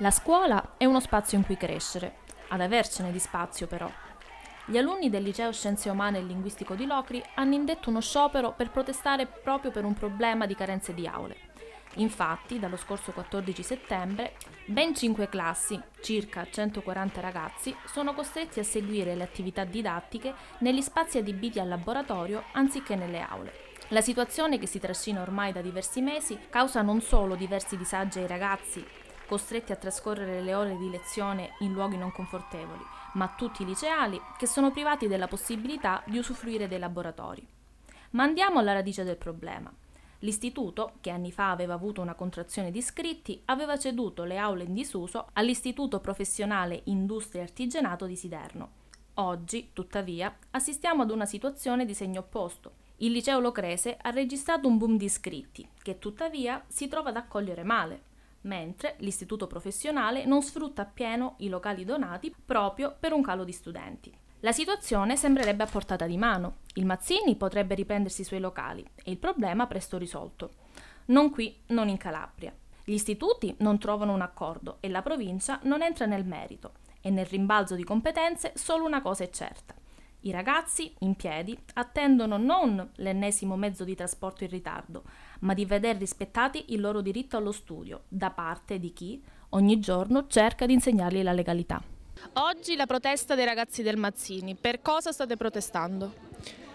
La scuola è uno spazio in cui crescere, ad avercene di spazio però. Gli alunni del liceo Scienze Umane e Linguistico di Locri hanno indetto uno sciopero per protestare proprio per un problema di carenze di aule. Infatti, dallo scorso 14 settembre, ben 5 classi, circa 140 ragazzi, sono costretti a seguire le attività didattiche negli spazi adibiti al laboratorio anziché nelle aule. La situazione che si trascina ormai da diversi mesi causa non solo diversi disagi ai ragazzi costretti a trascorrere le ore di lezione in luoghi non confortevoli, ma tutti i liceali che sono privati della possibilità di usufruire dei laboratori. Ma andiamo alla radice del problema. L'istituto, che anni fa aveva avuto una contrazione di iscritti, aveva ceduto le aule in disuso all'Istituto Professionale Industria e Artigianato di Siderno. Oggi, tuttavia, assistiamo ad una situazione di segno opposto. Il liceo locrese ha registrato un boom di iscritti, che tuttavia si trova ad accogliere male mentre l'istituto professionale non sfrutta appieno i locali donati proprio per un calo di studenti. La situazione sembrerebbe a portata di mano. Il Mazzini potrebbe riprendersi i suoi locali e il problema presto risolto. Non qui, non in Calabria. Gli istituti non trovano un accordo e la provincia non entra nel merito e nel rimbalzo di competenze solo una cosa è certa. I ragazzi, in piedi, attendono non l'ennesimo mezzo di trasporto in ritardo, ma di veder rispettati il loro diritto allo studio da parte di chi ogni giorno cerca di insegnargli la legalità. Oggi la protesta dei ragazzi del Mazzini, per cosa state protestando?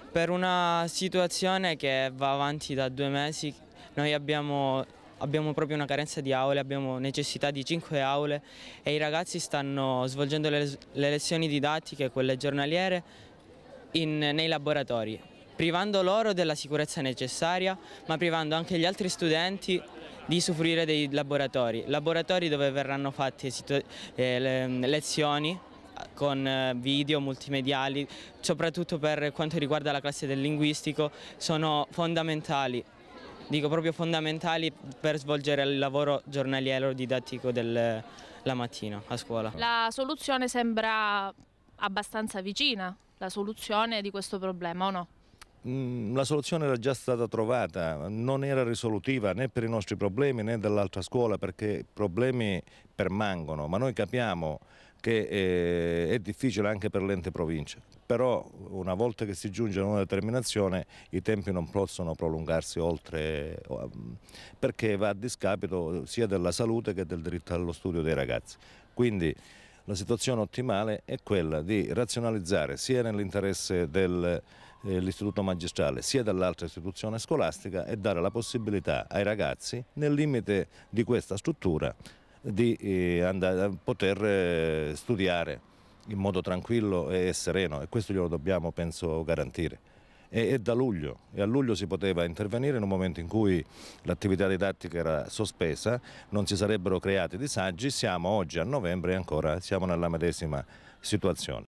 Per una situazione che va avanti da due mesi, noi abbiamo, abbiamo proprio una carenza di aule, abbiamo necessità di cinque aule e i ragazzi stanno svolgendo le, le lezioni didattiche, quelle giornaliere, in, nei laboratori, privando loro della sicurezza necessaria, ma privando anche gli altri studenti di usufruire dei laboratori, laboratori dove verranno fatte eh, lezioni eh, con eh, video multimediali, soprattutto per quanto riguarda la classe del linguistico, sono fondamentali, dico proprio fondamentali per svolgere il lavoro giornaliero didattico della mattina a scuola. La soluzione sembra abbastanza vicina la soluzione di questo problema o no? Mm, la soluzione era già stata trovata, non era risolutiva né per i nostri problemi né dell'altra scuola perché i problemi permangono, ma noi capiamo che è, eh, è difficile anche per l'ente provincia, però una volta che si giunge a una determinazione i tempi non possono prolungarsi oltre mm, perché va a discapito sia della salute che del diritto allo studio dei ragazzi. Quindi, la situazione ottimale è quella di razionalizzare sia nell'interesse dell'istituto eh, magistrale sia dell'altra istituzione scolastica e dare la possibilità ai ragazzi nel limite di questa struttura di eh, andare, poter eh, studiare in modo tranquillo e sereno e questo glielo dobbiamo penso garantire e, e da luglio e a luglio si poteva intervenire in un momento in cui l'attività didattica era sospesa, non si sarebbero creati disagi, siamo oggi a novembre e ancora siamo nella medesima situazione.